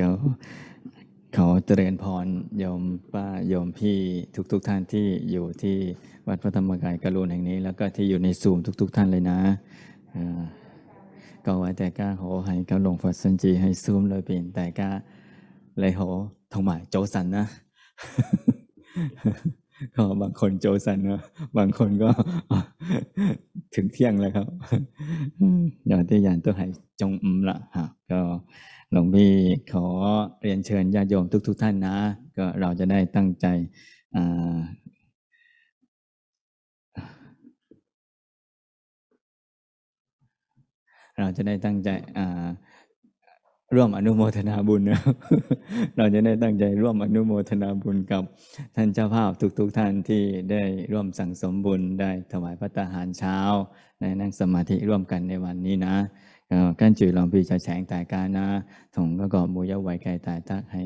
ก็ขอเจริญพรโยมป้าโยมพี่ทุกๆทท่านที่อยู่ที่วัดพระธรรมกายกระลุนแห่งนี้ แล้วก็ที่อยู่ในซูมทุกๆทท่านเลยนะก็ไว้แต่ก้าโหให้กาหลงฟัดสันจี ให้ซูมเลยเปลี่ยนแต่ก้า เลยโหทงหมายโจสันนะก็บางคนโจสันนะบางคนก็ถึงเที่ยงแล้วครับยอดที่ยานตัวไหจงอุมละฮะก็หลวงพี่ขอเรียนเชิญญาโยมทุกๆทท่านนะ ก็เราจะได้ตั้งใจเราจะได้ตั้งใจร่วมอนุโมทนาบุญนะเราจะได้ตั้งใจร่วมอนุโมทนาบุญกับท่านเจ้าภาพทุกๆทท่านที่ได้ร่วมสั่งสมบุญ ได้ถวายพระตาหารเช้า ในนั่งสมาธิร่วมกันในวันนี้นะ กั้นจือลองพีจะแฉงตายกานะถงก็กอบมูยะไวไก่ตายตักให้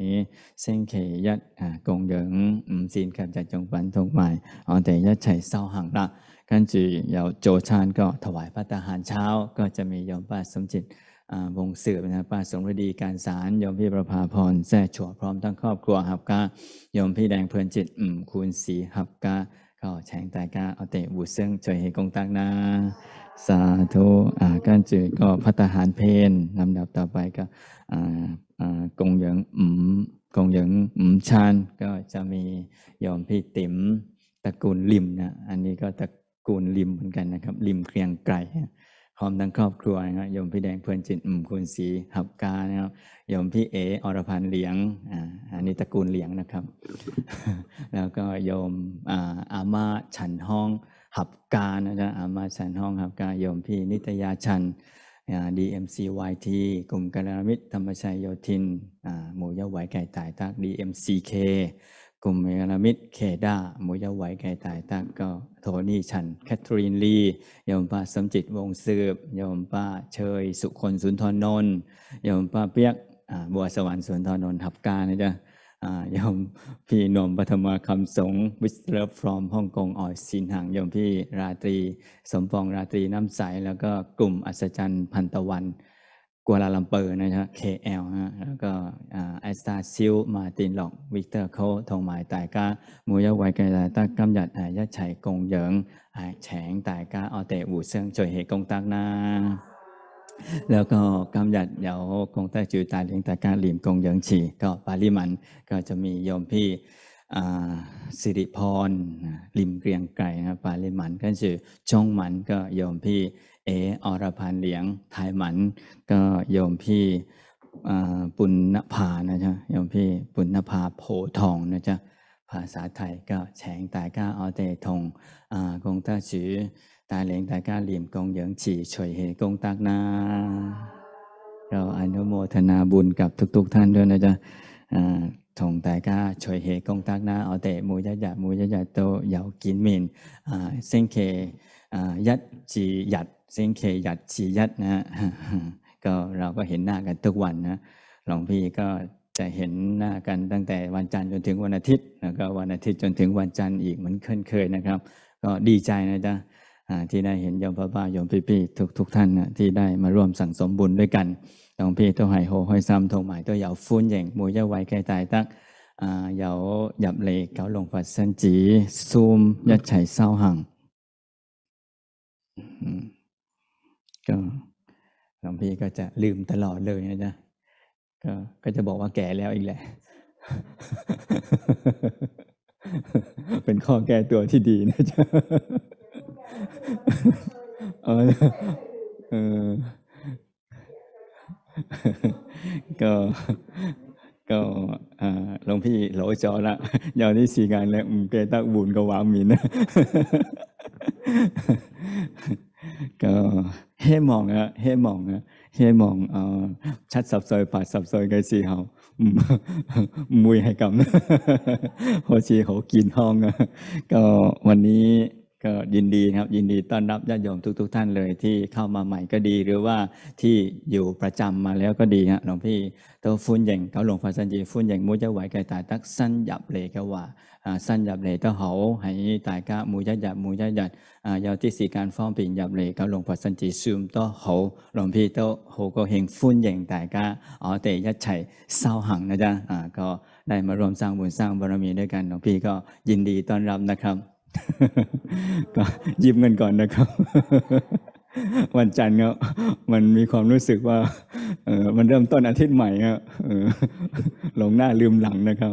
เส้นเขยัดกงเหิงศีลกับจัดจงฝันทงใหม่อ๋อแต่ยัดัยเศร้าหังละกั้นจือเยาโจชานก็ถวายพระตาหารเช้าก็จะมียอมป้าสมจิตวงสืบนะป้าสมฤดีการสารยมพี่ประภาพร แซ่ชัวพร้อมทั้งครอบครัวหับกายมพี่แดงเพลินจิต อืมคูณสี หับกาก็แฉงตายกาเอาเตะบษเซิงเฉยเฮกงตังนาสาธุอ่าการจืดก็พัฒหารเพนลำดับต่อไปก็อ่าอ่ากงหยงอืมกงหยงอืมชานก็จะมียมพี่ติ๋มตระกูลลิมนะ อันนี้ก็ตระกูลลิมเหมือนกันนะครับลิมเครียงไกรพร้อมทั้งครอบครัวนะครับโยมพี่แดงเพื่อนจิตอุ่มคุณสี หับกานะครับโยมพี่เอ อรพันธ์เหลียงอ่าอันนี้ตระกูลเหลียงนะครับ แล้วก็โยมอ่าอามาฉันห้องหับกานะจ๊ะอามาฉันห้องหับกา โยมพี่นิตยาชันดีเอ็มซีวายทีกลุ่มการมิตรธรรมชัยโยธิน หมู่ยะไหวไก่ตายตากดีเอ็มซีเคกลุ่มเมรามิดเคด้ามุยาไหวไก่ตายตั้งก็โทนี่ ชัน แคทรีน ลี ยมป้าสมจิตวงสืบ ยมป้าเชยสุคนสุนทรนนท์ยมป้าเปียกบัวสวรรค์ สุนทรนนท์ทับกาเนะจ๊ะยมพี่นมปฐมาคำสงวิสเลฟฟรอม ฮ่องกงออยสินหังยมพี่ราตรี สมปองราตรีน้ำใส แล้วก็กลุ่มอัศจรรย์พันตะวันกัวลาลัมเปอร์นะครับ KL นะแล้วก็ไอสตาซิลมาตินหลอกวิกเตอร์โค ทงหมายต่ก้ามูยะไวกนยต่กำหยัดอายะัยกงเหยิงอายแฉงต่ก้าออเตอูเซิงจอยเหกงตักนาแล้วก็กำหยัดเดี๋ยวกงแต่จือตาเลี้ยงต่ก้ารหลิมกงเยิงฉีก็ปาลิมันก็จะมีโยมพี่สิริพรลิมเกรียงไกรนะปาลิมันก็ชื่อชงมันก็โยมพี่เออรพันเลียงไทยหมันก็โยมพี่ปุณณภานะจ๊ะโยมพี่ปุณณภาโพทองนะจ๊ะภาษาไทยก็แฉงตาก้าเอาเตทงกงตาจือ ตาเหลียงตาก้าเหลี่ยมกงเหยิงฉี่เฉยเหกงตักนาเราอนุโมทนาบุญกับทุกๆท่านด้วยนะจ๊ะทงแต่ก็ช่วยเหกงตักนาเอาแต่มูยะยะมูยะยะโตเหยากินมินเส้นเคยัดจีหยัดเสิงเคยัดชียัดนะฮะก็เราก็เห็นหน้ากันทุกวันนะ หลวงพี่ก็จะเห็นหน้ากันตั้งแต่วันจันทร์จนถึงวันอาทิตย์แล้วก็วันอาทิตย์จนถึงวันจันทร์อีกเหมือนเคยนะครับ ก็ดีใจนะจ๊ะที่ได้เห็นโยมพ่อป้าโยมพี่พี่ทุกทุกท่านนะที่ได้มาร่วมสั่งสมบุญด้วยกัน หลวงพี่ตัวหายโหห้อยซ้ำทงหมายตัวเหยาฟุ้นแย่งมยเยาไว้แก่ตายตักเหยาหยับเลกเกาหลงฝัดเส้นจี ซูมยัดไฉเศร้าหัง Mm-hmm. ก็หลวงพี่ก็จะลืมตลอดเลยนะจ๊ะก็ก็จะบอกว่าแก่แล้วอีกแหละ เป็นข้อแก้ตัวที่ดีนะจ๊ะเออเออก็ ก็หลวงพี่หลวจอละยาวนี้สี่งานแล้วเกตักบุญก็วางมินก็希望啊，希望啊，อ望เออชัดส嘅บ候，唔唔ปา咁，สับ健อยกินห้อง ก็วันนี้ก็ยินดีครับยินดีต้อนรับญาติโยมทุก ๆท่านเลย ที่เข้ามาใหม่ ก็ดี หรือว่าที่อยู่ประจำมาแล้วก็ดีฮะหลวงพี่ตัวฟุ้นเหย่งเขาหลวงพ่อสันจีฟุ้นเหย่งมุจะไหวไกตายตักสั้นหยับเลยก็ว่าา啊深入嚟都好，喺大家每一ับย日啊有啲時間ี่入嚟九龍佛甚至 Zoom 都好，龍 P 都好高興歡迎大家，我哋一อสันจีซูมารรวมสร้างบุญสร้างบารมีด้วยกันหลวงพี่ก็ยินดีต้อนรับนะครับก็ยิ้มกินก่อนนะครับ วันจันทร์ก็ มันมีความรู้สึกว่าเออมันเริ่มต้นอาทิตย์ใหม่ครับหลงหน้าลืมหลังนะครับ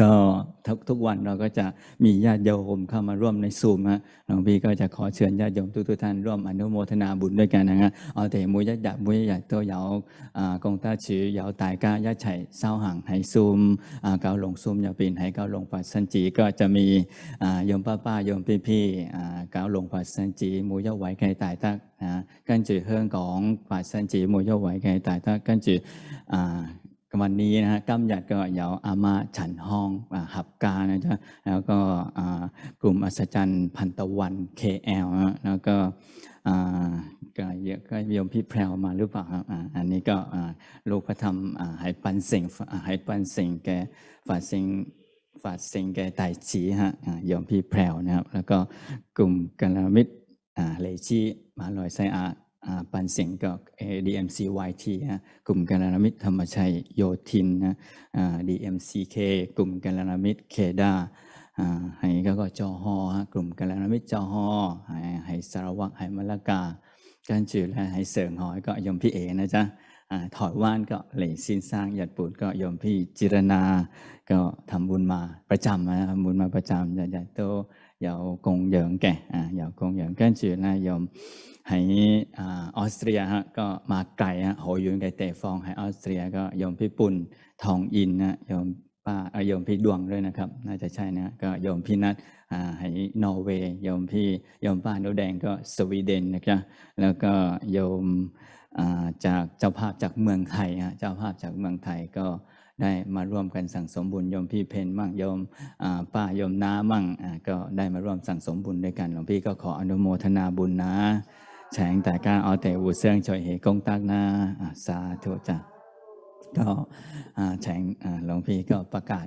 ก็ทุกทุกวันเราก็จะมีญาติโยมเข้ามาร่วมในซูมฮะหลวงพี่ก็จะขอเชิญญาติโยมทุกทุกท่านร่วมอนุโมทนาบุญด้วยกันนะฮะเอาแต่มุยัดดับมุยัดตัวยาอ่ากงตาชื่อยาวตายก้ายาตไฉเศร้าห่างไหซูมอ่าเกาหลงซูมยาปีนไหเกาหลงปัสสันจี ก็จะมีอ่าโยมป้าป้าโยมพี่พี่อ่าเกาหลงปัสสันจีมุยัดไหวใครตายตักนะกันจือเฮืองของปัสสันจีมุยัดไหวใครตายตักกันจืออ่ากวันนี้นะฮะกัมหยัดก็เยาอามาฉันห้องหับกานะจ๊ะแล้วก็กลุ่มอัศจรรย์พันตะวัน KL นะแล้วก็ก็เยอะก็ยมพี่แพรวมาหรือเปล่าครับอันนี้ก็ลูกพระธรรมหายปันสิงหายปันสิงแกฝาสิงฝาสิงแกไต่ฉีฮะยมพี่แพรวนะครับ แล้วก็กลุ่มกัลมิตรเลชีมาลอยไซอาปันเสียงกับ DMCYT ฮะกลุ่มการนามิตรธรรมชัยโยธินนะ DMCK กลุ่มการนามิตรเคดาหายก็จอฮอกลุ่มการนามิตรจอฮอหาหายสารวักหายมลกาการจืดและหายเสริงหอยก็ยมพี่เอนะจ๊ะถอดว่านก็เลยสิ้นสร้างหยัดปูดก็ยยมพี่จิรนา ก็ทำบุญมาประจำนะทำบุญมาประจำใหญ่โตเยากงเหยิงแก่เยากงเหยิงแก่จีอนะยม ให้ออสเตรียฮะก็มาไกลฮะโหยุนไกเตฟองให้ออสเตรียก็ยยมพี่ปุ่นทองอินนะยยมป้าายมพี่ดวงด้วยนะครับน่าจะใช่นะก็ยยมพี่นัทให้นอร์เวย์ยยมพี่ยยมป้าโนแดงก็สวีเดนนะครับแล้วก็ยยมจากเจ้าภาพจากเมืองไทยฮะเจ้าภาพจากเมืองไทยก็ได้มาร่วมกันสั่งสมบุญยมพี่เพนมั่งยมป้ายมน้ามั่งก็ได้มาร่วมสั่งสมบุญด้วยกัน หลวงพี่ก็ขออนุโมทนาบุญนะแฉงแต่ก้าเอาแต่อูเสื่องชอยเหกงตักนาสาธุจ้ะก็แฉงหลวงพี่ก็ประกาศ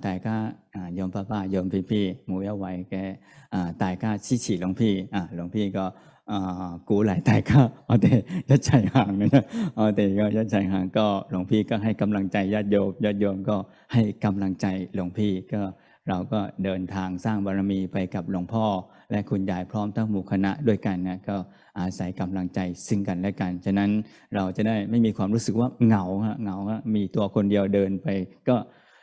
大家啊，杨爸爸、杨 P P，每一位嘅啊，大家支持ต P 啊，龍 P 個啊鼓勵大家，我哋一พ行嘅อ我哋ห一ว行พี่ก็ให้กำลังใจญาติโยมญาติโยมก็ให้กำลังใจหลวงพี่ก็ เราก็เดินทางสร้างบารมีไปกับหลวงพ่อ และคุณยายพร้อมทั้งหมู่คณะด้วยกันนะก็อาศัยกำลังใจซึ่งกันและกันฉะนั้นเราจะได้ไม่มีความรู้สึกว่าเหงาเหงาฮะมีตัวคนเดียวเดินไปก็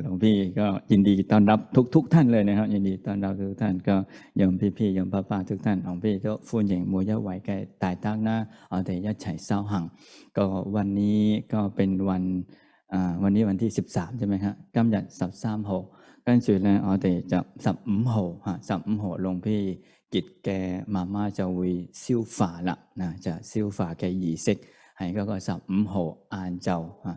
หลวงพี่ก็ยินดีต้อนรับทุกทุกท่านเลยนะครับยินดีต้อนรับทุกท่านก็ยมพี่ๆยมป้าๆทุกท่านหลวงพี่ก็ฟูนอย่างมวยะไหวแก่ตายตั้งหน้าเอาแต่ยะไฉเศร้าหังก็วันนี้ก็เป็นวันวันนี้วันที่ 13ใช่ไหมฮะกำยัดสับสามหกกันสุดแล้วเอาแต่จะสับอุโหฮะสับอุโหหลวงพี่กิจแกมาม่าจะวีซิ่วฝาละนะจะซิ่วฝาแกหยีเซ็กห้ก็ก็สับอุโหอ่านเจ้าฮะ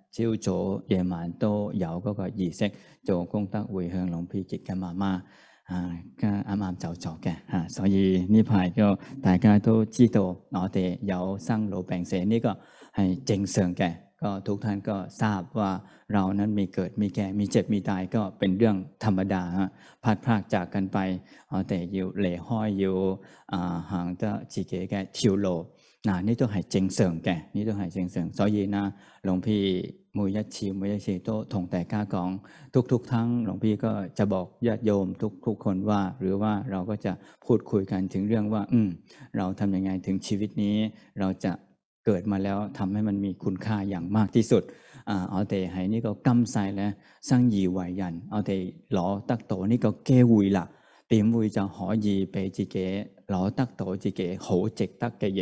朝早夜晚都有嗰個儀式做功德回向龍披結嘅媽媽啊，啱啱走咗嘅啊，所以呢排個大家都知道我哋有生老病死呢、這個係正常嘅，個ทุกท่านก็ทราบว่า เรานั้นมีเกิดมีแก่มีเจ็บมีตายก็เป็นเรื่องธรรมดา พัดพรากจากกันไป我哋要離開要啊行得自己嘅條路。นนีี่่่ตตหหเเเจิงงสแกงเส係正常嘅，อยีนะ หลวงพี่มย每一次每一次都同大家講，ทุกทุกทั้ง หลวงพี่ก็จะบอกญาติโยมทุกทุกคนว่า หรือว่าเราก็จะพูดคุยกันถึงเรื่องว่า อืมเราทำยังไงถึงชีวิตนี้ เราจะเกิดมาแล้วทำให้มันมีคุณค่าอย่างมากที่สุดอ่าเอาแต่ให้นี่ก็กำไซแล้วสร้างยีวัยยันเอาแต่หลอตักโตนี่ก็เกวุยละเตรียมวุยจะหอยีไปจีเก๋หลอตักโตจีเก๋โหเจกตักเกย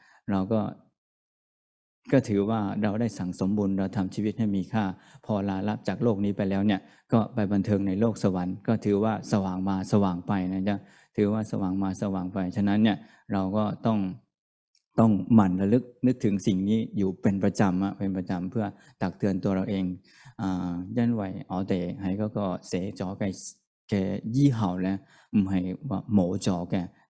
เราก็ ก็ถือว่าเราได้สั่งสมบุญเราทำชีวิตให้มีค่า พอลาลับจากโลกนี้ไปแล้วเนี่ย ก็ไปบันเทิงในโลกสวรรค์ก็ ถือว่าสว่างมาสว่างไปนะจ๊ะถือว่าสว่างมาสว่างไป ฉะนั้นเนี่ยเราก็ต้องต้องหมั่นระลึกนึกถึงสิ่งนี้อยู่เป็นประจำอะเป็นประจำเพื่อตักเตือนตัวเราเองอ่ายันไหวอ๋อเตะให้ก็ก็เสจอไกแกยี่เห่าแล้วไม่ว่าหมจอแก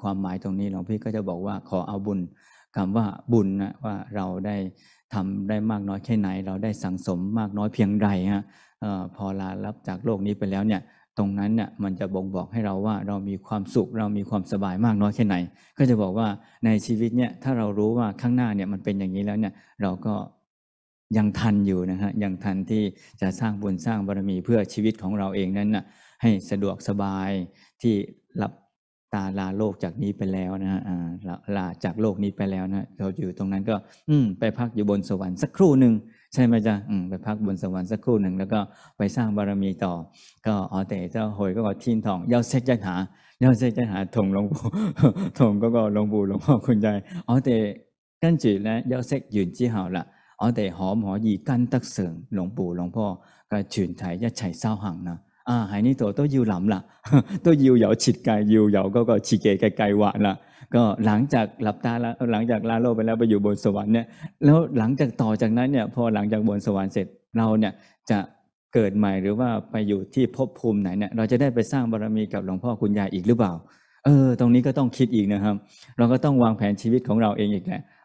ความหมายตรงนี้หลวงพี่ก็จะบอกว่าขอเอาบุญคำว่าบุญนะว่าเราได้ทำได้มากน้อยแค่ไหน เราได้สังสมมากน้อยเพียงใดฮะพอลารับจากโลกนี้ไปแล้วเนี่ย ตรงนั้นเนี่ยมันจะบ่งบอกให้เราว่าเรามีความสุขเรามีความสบายมากน้อยแค่ไหน ก็จะบอกว่าในชีวิตเนี่ยถ้าเรารู้ว่าข้างหน้าเนี่ยมันเป็นอย่างนี้แล้วเนี่ยเราก็ยังทันอยู่นะฮะยังทันที่จะสร้างบุญสร้างบารมีเพื่อชีวิตของเราเองนั้นนะ่ะให้สะดวกสบายที่รับตาลาโลกจากนี้ไปแล้วนะฮะลาจากโลกนี้ไปแล้วนะเราอยู่ตรงนั้นก็ อืไปพักอยู่บนสวรรค์สักครู่หนึ่งใช่ไหมจ๊ะไปพักบนสวรรค์สักครู่หนึ่งแล้วก็ไปสร้างบารมีต่อ ก็อ๋อแต่เจ้าหอยก็ทิ้นทองเย้าเซ็จจะหาเย้าเซ็จจะหาถงหลวงปู่ถงก็ก็หลวงปู่หลวงพ่อคุณยายอ๋อแต่กันจดและเย้าเซ็จยืนจีเห่าละอ๋อแต่หอมหอยีกันตักเสริงหลวงปู่หลวงพ่อ ก็ฉืนไถยะไฉเศร้าหังนะ啊，喺呢度都要諗啦，都要有設計，要有嗰個設計嘅計劃啦。個หลังจากหลับตาแล้วหลังจากลาโลกไปแล้วไปอยู่บนสวรรค์เนี่ย แล้วหลังจากต่อจากนั้นเนี่ย พอหลังจากบนสวรรค์เสร็จ เราเนี่ยจะเกิดใหม่หรือว่าไปอยู่ที่ภพภูมิไหนเนี่ย เราจะได้ไปสร้างบารมีกับหลวงพ่อคุณยายอีกหรือเปล่า เออ ตรงนี้ก็ต้องคิดอีกนะครับ เราก็ต้องวางแผนชีวิตของเราเองอีกแหละ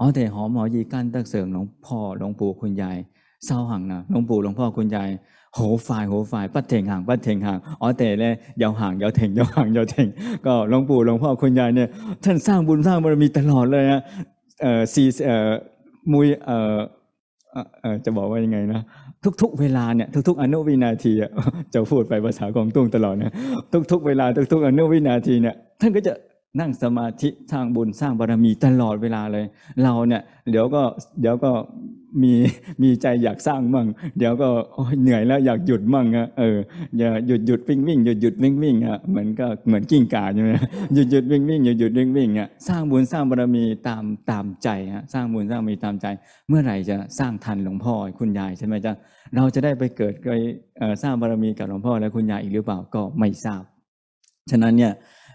อ๋อแต่หอมหอยีกั้นตักเสริงหลวงพ่อหลวงปู่คุณยายเศร้าหังนะหลวงปู่หลวงพ่อคุณยายโหฝ่ายโหฝ่ายปัดเถ่งห่างปัดเถ่งห่างอ๋อแต่เลยยาวห่างยาวเถ่งยาวห่างยาวเถ่งก็หลวงปู่หลวงพ่อคุณยายเนี่ยท่านสร้างบุญสร้างบารมีตลอดเลยนะเอ่อสี่เอ่อมุยเอ่อเอ่อจะบอกว่ายังไงนะ ทุกๆเวลาเนี่ยทุก ๆ อนุวินาทีจะพูดไปภาษาของตุ้งตลอดนะทุก ๆ เวลาทุกๆอนุวินาทีเนี่ยท่านก็จะนั่งสมาธิสร้างบุญสร้างบารมีตลอดเวลาเลย เราเนี่ย เดี๋ยวก็เดี๋ยวก็มีมีใจอยากสร้างมั่งเดี๋ยวก็เหนื่อยแล้วอยากหยุดมั่งอะเออ อย่าหยุดหยุดวิ่งวิ่งหยุดหยุดวิ่งวิ่งอะเหมือนก็เหมือนกิ้งก่าใช่ไหมหยุดหยุดวิ่งวิ่งหยุดหยุดวิ่งวิ่งอะสร้างบุญสร้างบารมีตามตามใจฮะสร้างบุญสร้างบารมีตามใจ เมื่อไหร่จะสร้างทันหลวงพ่อคุณยายใช่ไหมจ๊ะเราจะได้ไปเกิดไปสร้างบารมีกับหลวงพ่อและคุณยายอีกหรือเปล่าก็ไม่ทราบฉะนั้นเนี่ย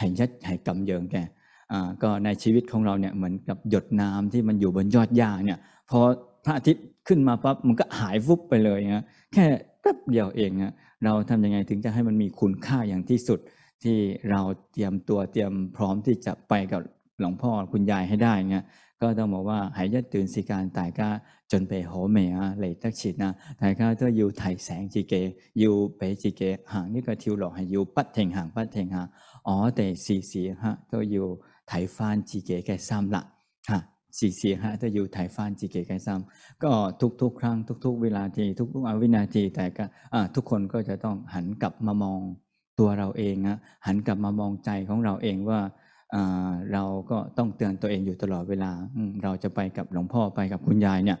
หายัดหายกำเยิงแกก็ในชีวิตของเราเนี่ยเหมือนกับหยดน้ำที่มันอยู่บนยอดหญ้าเนี่ยพอพระอาทิตย์ขึ้นมาปั๊บมันก็หายวุบไปเลยนะแค่แป๊บเดียวเองนะเราทํำยังไงถึงจะให้มันมีคุณค่าอย่างที่สุด ที่เราเตรียมตัวเตรียมพร้อมที่จะไปกับหลวงพ่อคุณยายให้ได้เงะก็ต้องบอกว่าหายยัดตื่นสีการตายก้าจนไปโหเมียเลยตักฉีดนะตายก้าตองอยู่ไทยแสงจีเกอยู่เปจีเกห่างนี่ก็ทิวหลอกให้อยู่ปัดเทงห่างปัดเทงห่าง哦，得時時刻都要睇翻自己嘅心啦，嚇时時刻都要睇翻自己嘅心。ก็ทุกๆ ครั้งทุกๆ เวลาทีทุกๆวินาทีแต่ก็อทุกคนก็จะต้องหันกลับมามองตัวเราเองอะหันกลับมามองใจของเราเองว่าเราก็ต้องเตือนตัวเองอยู่ตลอดเวลาเราจะไปกับหลวงพ่อไปกับคุณยายเนี่ย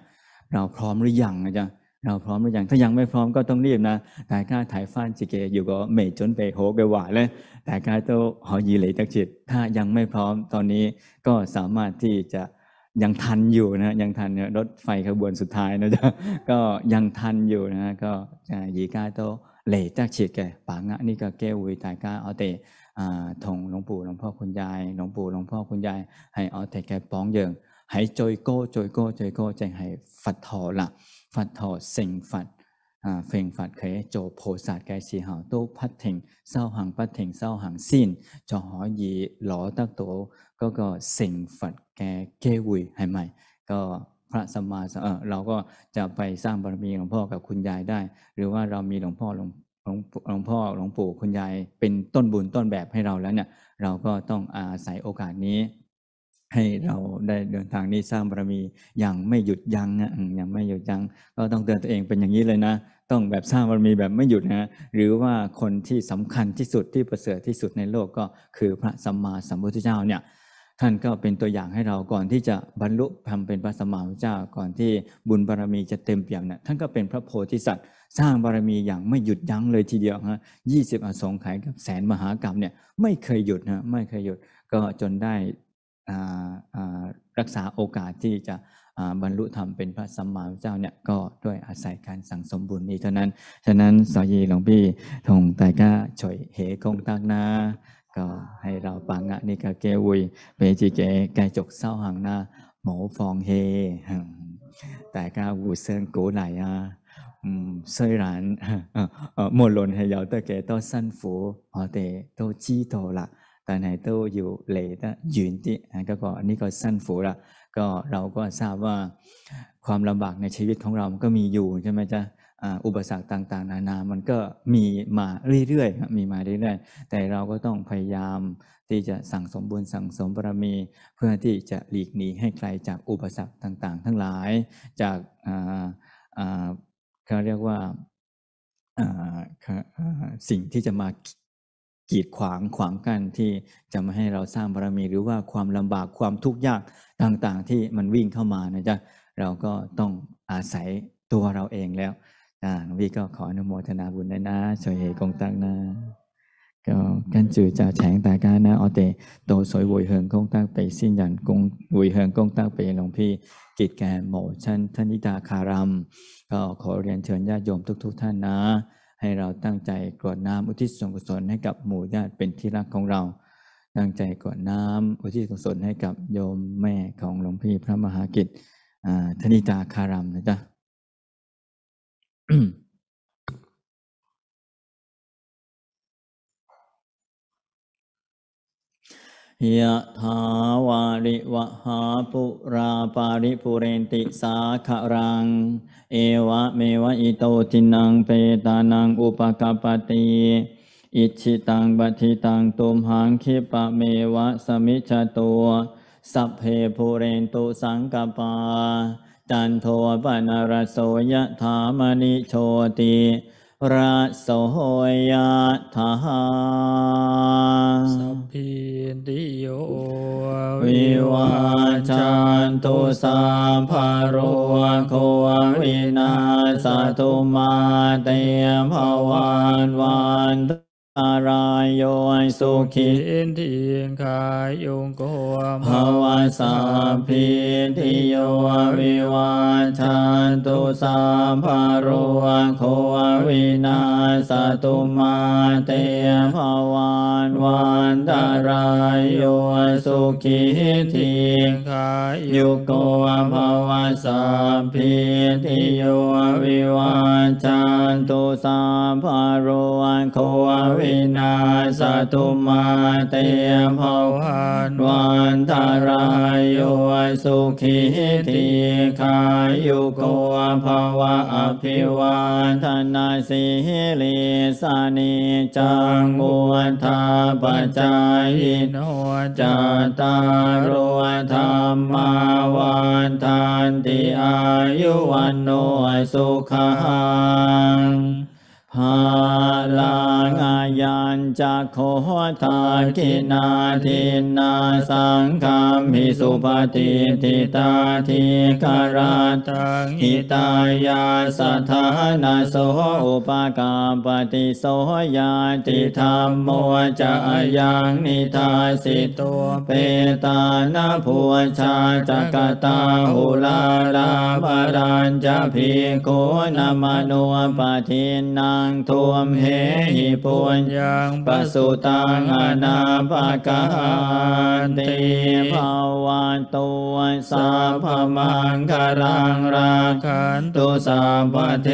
เราพร้อมหรือยังนะจ๊ะเราพร้อมหรือยังถ้ายังไม่พร้อมก็ต้องรีบนะแต่ก้าถ่ายฟ้านจิเกอยู่ก็เมจนไปโฮกหวาเลยแต่ก้าโตหอยีเลจักจิต ถ้ายังไม่พร้อมตอนนี้ก็สามารถที่จะยังทันอยู่นะยังทันรถไฟขบวนสุดท้ายนะจ๊ะก็ยังทันอยู่นะก็ยีก้าโตเลจักจิตแกปางะนี่ก็แก้วุยแต่ก้าเอาเตะทงหลวงปู่หลวงพ่อคุณยายหลวงปู่หลวงพ่อคุณยายให้เอาเตะแกป้องเยิงให้จอยโก้จอยโก้จอยโก้ใจให้ฟัดทอละฟัดทอสิงฟัดเฟงฟัดเคยโจโพสัดไกสีหาตู้พัดถิงเศร้าหังพัดถิงเศร้าหังสิ้นจอหอยีหลอตักโตก็ก็สิงฟัดแกเกวุยให้ใหม่ ก็พระสมมาเราก็จะไปสร้างบารมีหลวงพ่อกับคุณยายได้ หรือว่าเรามีหลวงพ่อหลวงหลวงพ่อหลวงปู่คุณยายเป็นต้นบุญต้นแบบให้เราแล้วเนี่ยเราก็ต้องอาศัยโอกาสนี้ให้เราได้เดินทางนี้สร้างบารมีอย่างไม่หยุดยั้งอ่ะอย่างไม่หยุดยั้งก็ต้องเตือนตัวเองเป็นอย่างนี้เลยนะ ต้องแบบสร้างบารมีแบบไม่หยุดนะหรือว่าคนที่สำคัญที่สุดที่ประเสริฐที่สุดในโลกก็คือพระสัมมาสัมพุทธเจ้าเนี่ยท่านก็เป็นตัวอย่างให้เรา ก่อนที่จะบรรลุทำเป็นพระสัมมาสัมพุทธเจ้า ก่อนที่บุญบารมีจะเต็มเปี่ยมเนี่ยท่านก็เป็นพระโพธิสัตว์ สร้างบารรมีอย่างไม่หยุดยั้งเลยทีเดียวฮะยี่สิบอสงไขยกับแสนมหากรรมเนี่ยไม่เคยหยุดนะไม่เคยหยุดก็จนได้รักษาโอกาสที่จะบรรลุธรรมเป็นพระสัมมาเจ้าเนี่ยก็ด้วยอาศัยการสั่งสมบุญนี้เท่านั้นฉะนั้นสอยีหลวงพี่ทงไตก้าฉวยเหคงตักนา ก็ให้เราปังะนิกาเกวุยเปจิเกไกจกเศร้าห่างหน้าหมูฟองเฮแต่ก้าวูเซิงกูไหลอ่ะเหลานนมร虽然呃莫论系有得几ต辛苦，我哋都知道啦。กาไหนโตู้อยู่เหลตยืนี่ก็ก็อันนี้ก็สั้นฝูละก็เราก็ทราบว่าความลำบากในชีวิตของเรามันก็มีอยู่ใช่ไหมจ๊ะอุปสรรคต่างๆ นานา มันก็มีมาเรื่อยๆมีมาเรื่อยๆ แต่เราก็ต้องพยายามที่จะสั่งสมบุญสั่งสมบารมีเพื่อที่จะหลีกหนีให้ไกลจากอุปสรรคต่างๆ ทั้งหลายจากเขาเรียกว่าสิ่งที่จะมากีดขวางขวางกั้นที่จะไม่ให้เราสร้างบารมีหรือว่าความลำบากความทุกข์ยากต่างๆ ที่มันวิ่งเข้ามานะจ๊ะเราก็ต้องอาศัยตัวเราเองแล้วนะาหลวงพี่ก็ขออนุโมทนาบุญนะนะช่วยเหกงตังนะก็กันจือจะแฉงตาการนะออเตโตสวยวยเฮิงกงตั้งไปสิ้นยันกงวยเฮิงกงตั้งไปหลวงพี่กิจแก่หมอชันธนิตาคารามก็ขอเรียนเชิญญาติโยมทุก ๆ ท่านนะให้เราตั้งใจกรวดน้ำอุทิศส่วนกุศลให้กับหมู่ญาติเป็นที่รักของเรา ตั้งใจกรวดน้ำอุทิศส่วนกุศลให้กับโยมแม่ของหลวงพี่พระมหากิจธนิตาคารามนะจ๊ะยะถาวาริวหาปุราปาริปุเรนติสาครัง เอวะเมวะอิโตจินังเปตานังอุปกปติอิชิตังบัติตังตุมหังคิปะเมวะสมิจตัวสัพเพภูเรนตุสังกปาจันโทปนารโสยะถามณิโชติพระโสยธาสัพพิติโยวิวาจันตุสัมพโรโควินาสตุมาเตภวันวันอารายโยสุขิอินทิกายุงโกภวสาพิทิโยวิวาชานตุสาภารวโควินาสตุมาเตภวานวันตารายโยสุขิทิยคายยุโกภวสาพิทิโยวิวาชานตุสาภารวโควิินาสตุมาเตีภวันวันทารายุยสุขีทีขายุโกภาวะอภิวาทนาสิลิสานิจังมุทาปจายโนจตารวธรรมาวันทานติอายุวันโนสุขังภาลาญจขอทาคินาทินาสังคามิสุปฏิทิตาทิคาราตังหิตายาสทานาโสอุปกาปฏิโสยาติธรรมโมจะยังนิทาสิตัวเปตานาัวชาจักตาหุลาลาบาลันจะพิโกนามโนปทินังทุมเหหิปุญญางปสุตังอนาปกาติภาวะตัวสัพพมังคารังราคันตุสัพเท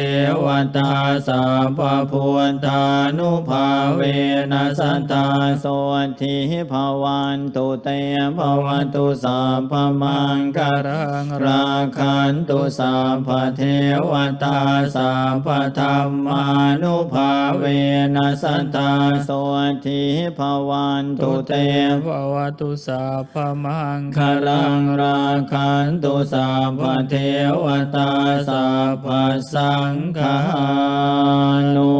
วตาสัพพพุทธานุภาเวนัสตาโสทิภาวันตุเตภาวตุสัพพมังคารังราคันตุสัพเทวตาสัพพธรรมานุภาเวนัสตาโสดิภวันตุเตภวตุสาพมังคารังราคันตุสาพเทวตาสาพสังฆานุ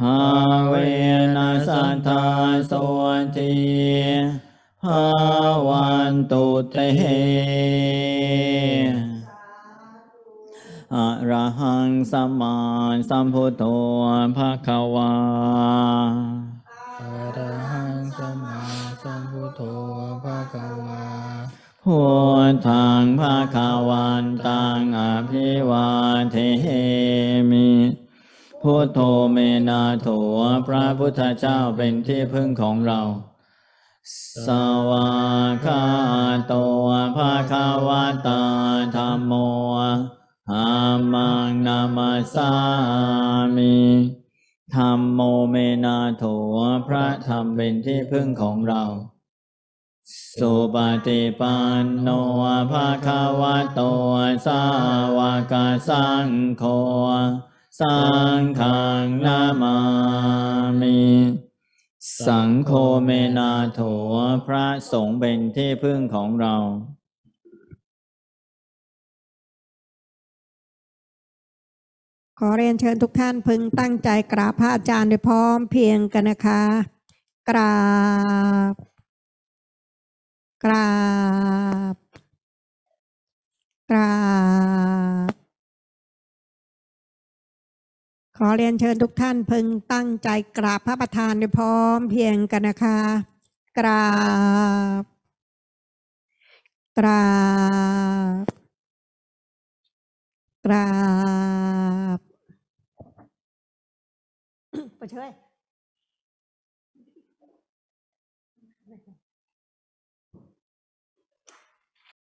หาเวนัสันทสวโสดิภวันตุเตอะระหังสัมมาสัมพุทโธภะคะวาอะระหังสัมมาสัมพุทโธภะคะวาพุทธังภะคะวันตังอภิวาเทมิ พุทโธเมนาโถพระพุทธเจ้าเป็นที่พึ่งของเรา สวากาโตภะคะวะตาธรรมโมรามังนามาสามิธรรมโมเมนาโถพระธรรมเป็นที่พึ่งของเรา สุปฏิปันโนภาคาวะโตสาวกสังโฆสังขังนามามิสังโฆเมนาโถพระสงฆ์เป็นที่พึ่งของเราขอเรียนเชิญทุกท่านพึงตั้งใจกราบพระอาจารย์โดยพร้อมเพียงกันนะคะ กราบ กราบ กราบ ขอเรียนเชิญทุกท่านพึงตั้งใจกราบพระประธานโดยพร้อมเพียงกันนะคะ กราบ กราบกราบไปเชย